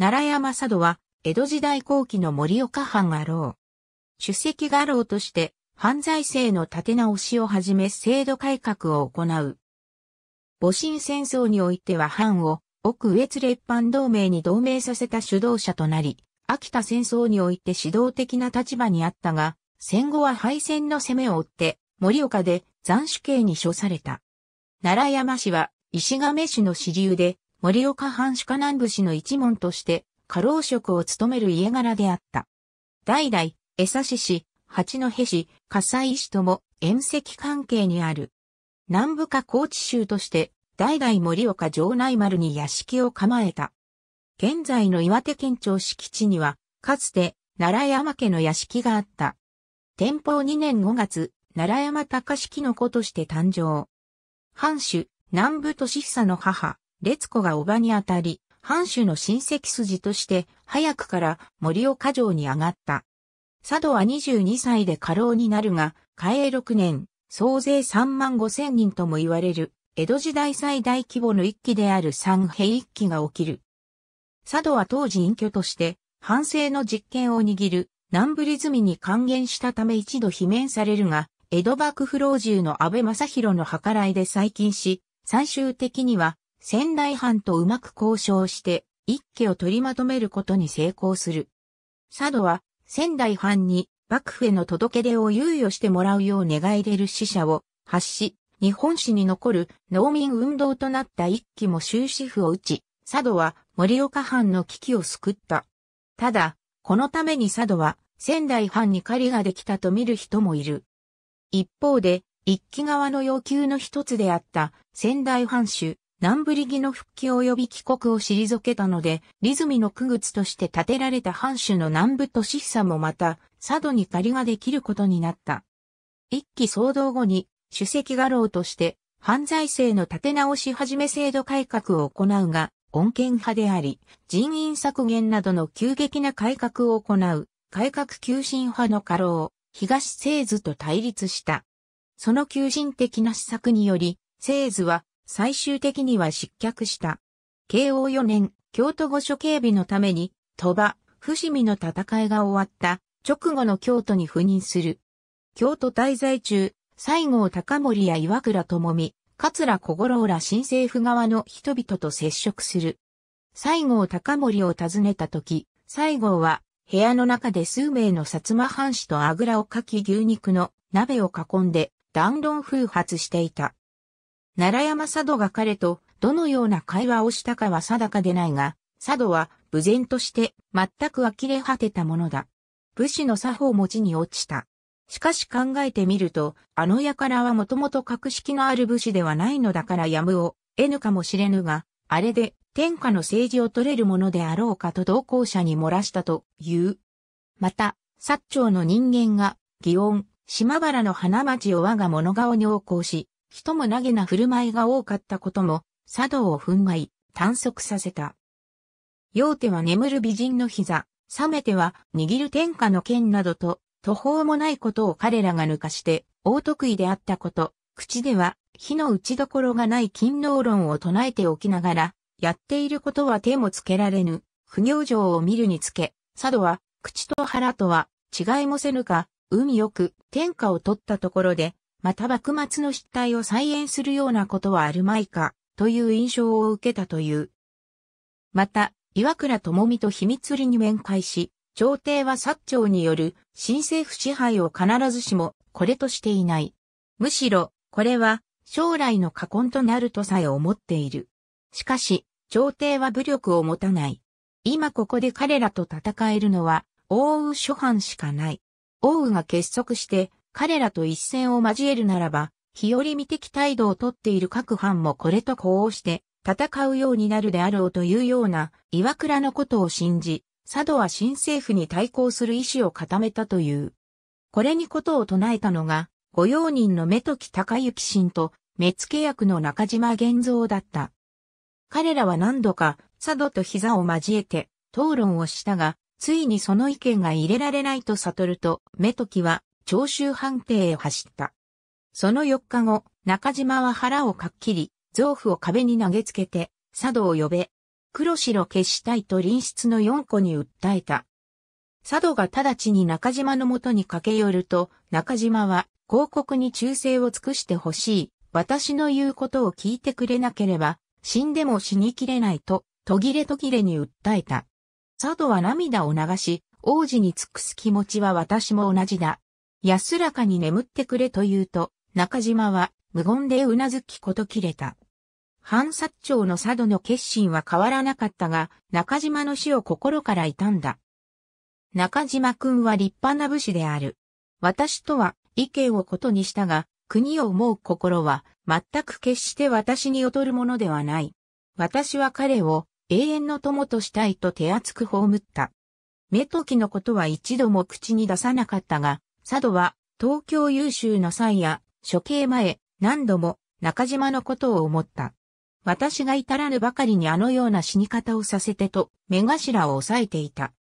奈良山佐渡は、江戸時代後期の盛岡藩画廊。主席画廊として、犯罪性の立て直しをはじめ制度改革を行う。戊辰戦争においては藩を奥越列藩同盟に同盟させた主導者となり、秋田戦争において指導的な立場にあったが、戦後は敗戦の攻めを追って、盛岡で斬首刑に処された。奈良山氏は石亀市の支流で盛岡藩主家南部市の一門として、家老職を務める家柄であった。代々、江差市、八戸市、葛西市とも縁石関係にある。南部下高知州として、代々盛岡城内丸に屋敷を構えた。現在の岩手県庁敷地には、かつて、奈良山家の屋敷があった。天保2年5月、奈良山高式の子として誕生。藩主、南部俊久の母、列子が叔母にあたり、藩主の親戚筋として、早くから森岡城に上がった。佐渡は22歳で過労になるが、嘉永6年、総勢3万5千人とも言われる、江戸時代最大規模の一揆である三平一揆が起きる。佐渡は当時隠居として、反省の実権を握る南部リズミに還元したため一度罷免されるが、江戸幕府老中の安倍正弘の計らいで再近し、最終的には仙台藩とうまく交渉して、一家を取りまとめることに成功する。佐渡は、仙台藩に幕府への届け出を猶予してもらうよう願い出る死者を発し、日本史に残る農民運動となった一揆も終止符を打ち、佐渡は盛岡藩の危機を救った。ただ、このために佐渡は仙台藩に狩りができたと見る人もいる。一方で、一揆側の要求の一つであった仙台藩主南部リギの復帰及び帰国を退けたので、リズミの区靴として建てられた藩主の南部俊久もまた、佐渡に借りができることになった。一期騒動後に、主席画廊として、犯罪制の立て直し始め制度改革を行うが、穏健派であり、人員削減などの急激な改革を行う、改革急進派の過労、東製図と対立した。その急進的な施策により、製図は最終的には失脚した。慶応4年、京都御所警備のために、鳥羽、伏見の戦いが終わった直後の京都に赴任する。京都滞在中、西郷隆盛や岩倉智美、桂小五郎ら新政府側の人々と接触する。西郷隆盛を訪ねた時、西郷は部屋の中で数名の薩摩藩士とあぐらをかき牛肉の鍋を囲んで暖論風発していた。奈良山佐渡が彼とどのような会話をしたかは定かでないが、佐渡は無然として全く呆れ果てたものだ。武士の作法持ちに落ちた。しかし考えてみると、あの輩はもともと格式のある武士ではないのだからやむを得ぬかもしれぬが、あれで天下の政治を取れるものであろうかと同行者に漏らしたという。また、薩長の人間が、祇園、島原の花町を我が物顔に横行し、人も投げな振る舞いが多かったことも、茶道を憤慨、短足させた。用手は眠る美人の膝、冷めては握る天下の剣などと、途方もないことを彼らが抜かして、大得意であったこと、口では、火の打ちどころがない勤労論を唱えておきながら、やっていることは手もつけられぬ、不行状を見るにつけ、佐渡は、口と腹とは、違いもせぬか、運よく天下を取ったところで、また幕末の失態を再演するようなことはあるまいか、という印象を受けたという。また、岩倉智美と秘密裏に面会し、朝廷は薩長による新政府支配を必ずしもこれとしていない。むしろ、これは将来の過根となるとさえ思っている。しかし、朝廷は武力を持たない。今ここで彼らと戦えるのは、王宇諸藩しかない。王宇が結束して、彼らと一戦を交えるならば、日和見的態度をとっている各藩もこれと呼応して戦うようになるであろうというような岩倉のことを信じ、佐渡は新政府に対抗する意思を固めたという。これにことを唱えたのが、御用人の目時隆行新と目付役の中島玄造だった。彼らは何度か佐渡と膝を交えて討論をしたが、ついにその意見が入れられないと悟ると、目時は長州藩邸へ走った。その4日後、中島は腹をかっきり、臓腑を壁に投げつけて、佐渡を呼べ。黒白消したいと隣室の4個に訴えた。佐渡が直ちに中島のもとに駆け寄ると、中島は、広告に忠誠を尽くしてほしい。私の言うことを聞いてくれなければ、死んでも死にきれないと、途切れ途切れに訴えた。佐渡は涙を流し、王子に尽くす気持ちは私も同じだ。安らかに眠ってくれと言うと、中島は無言でうなずきこと切れた。反薩長の佐渡の決心は変わらなかったが、中島の死を心から悼んだ。中島君は立派な武士である。私とは意見をことにしたが、国を思う心は全く決して私に劣るものではない。私は彼を永遠の友としたいと手厚く葬った。目時のことは一度も口に出さなかったが、佐渡は東京優秀の際や処刑前何度も中島のことを思った。私が至らぬばかりにあのような死に方をさせてと目頭を押さえていた。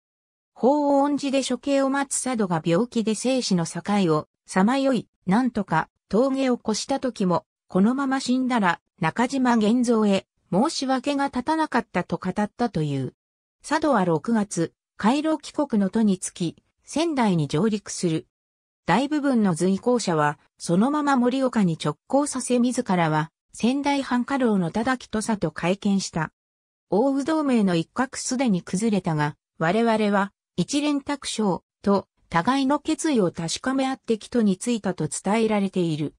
法恩寺で処刑を待つ佐渡が病気で生死の境をさまよい、なんとか峠を越した時も、このまま死んだら中島玄造へ申し訳が立たなかったと語ったという。佐渡は6月、回廊帰国の都につき、仙台に上陸する。大部分の随行者は、そのまま森岡に直行させ自らは、仙台藩家老の忠木土佐と会見した。大宇同盟の一角すでに崩れたが、我々は、一連卓章、と、互いの決意を確かめ合って帰途についたと伝えられている。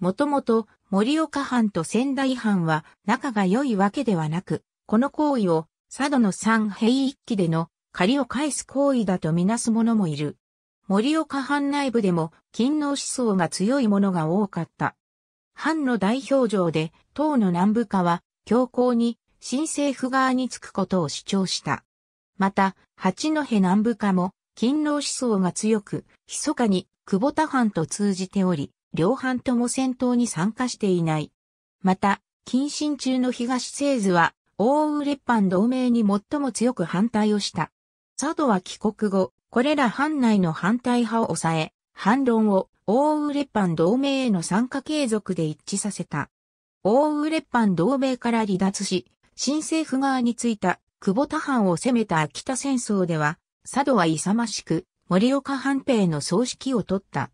もともと、森岡藩と仙台藩は仲が良いわけではなく、この行為を、佐渡の三平一揆での借りを返す行為だとみなす者もいる。森岡藩内部でも勤労思想が強いものが多かった。藩の代表上で、党の南部化は、強硬に、新政府側につくことを主張した。また、八戸南部化も、勤労思想が強く、密かに、久保田藩と通じており、両藩とも戦闘に参加していない。また、近親中の東製図は、大羽列藩同盟に最も強く反対をした。佐渡は帰国後、これら藩内の反対派を抑え、反論を大パ藩同盟への参加継続で一致させた。大パ藩同盟から離脱し、新政府側についた久保田藩を攻めた秋田戦争では、佐渡は勇ましく、森岡藩兵の葬式を取った。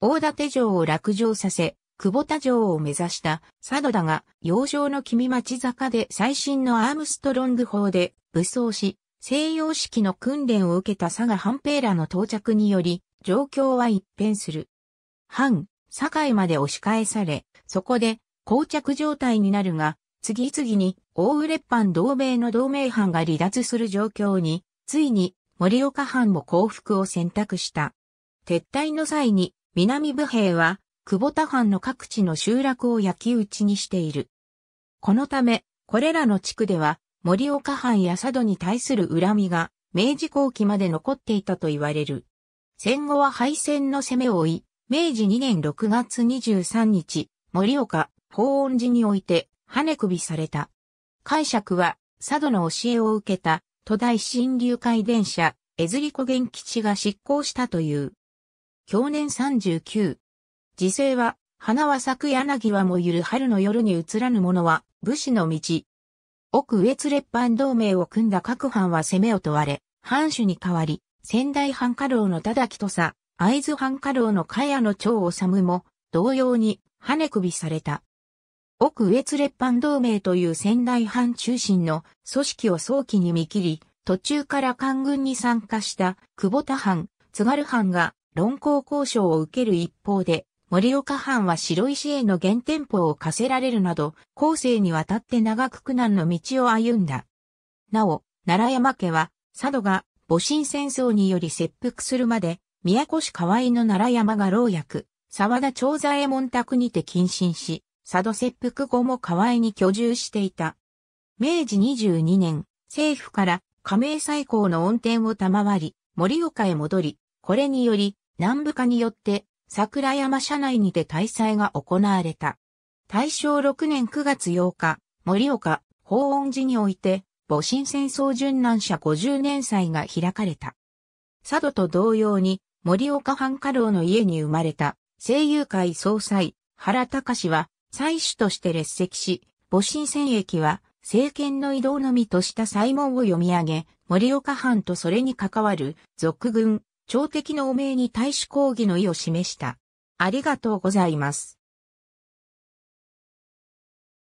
大館城を落城させ、久保田城を目指した佐渡だが、洋上の君町坂で最新のアームストロング砲で武装し、西洋式の訓練を受けた佐賀半平らの到着により、状況は一変する。半、堺まで押し返され、そこで、膠着状態になるが、次々に大れ藩同盟の同盟藩が離脱する状況に、ついに森岡藩も降伏を選択した。撤退の際に南部兵は久保田藩の各地の集落を焼き討ちにしている。このため、これらの地区では森岡藩や佐渡に対する恨みが、明治後期まで残っていたと言われる。戦後は敗戦の攻めを追い、明治2年6月23日、森岡、法恩寺において、羽首された。解釈は、佐渡の教えを受けた、都大新流会電車、江釣子元吉が執行したという。去年39。時勢は、花は咲く柳はもゆる春の夜に移らぬ者は、武士の道、奥上津列藩同盟を組んだ各藩は攻めを問われ、藩主に代わり、仙台藩家老の忠木とさ、会津藩家老の茅野長治も、同様に、跳ね首された。奥上津列藩同盟という仙台藩中心の組織を早期に見切り、途中から官軍に参加した久保田藩、津軽藩が論功交渉を受ける一方で、盛岡藩は白石への原店舗を課せられるなど、後世にわたって長く苦難の道を歩んだ。なお、奈良山家は、佐渡が戊辰戦争により切腹するまで、宮古市河合の奈良山が老役、沢田長左衛門宅にて謹慎し、佐渡切腹後も河合に居住していた。明治22年、政府から加盟最高の恩典を賜り、盛岡へ戻り、これにより、南部化によって桜山社内にて大祭が行われた。大正6年9月8日、盛岡、法恩寺において、戊辰戦争殉難者50年祭が開かれた。佐渡と同様に、盛岡藩家老の家に生まれた、声優会総裁、原隆は、祭主として列席し、戊辰戦役は、政権の移動のみとした祭文を読み上げ、盛岡藩とそれに関わる、俗軍、朝敵の汚名に対し抗議の意を示した。ありがとうございます。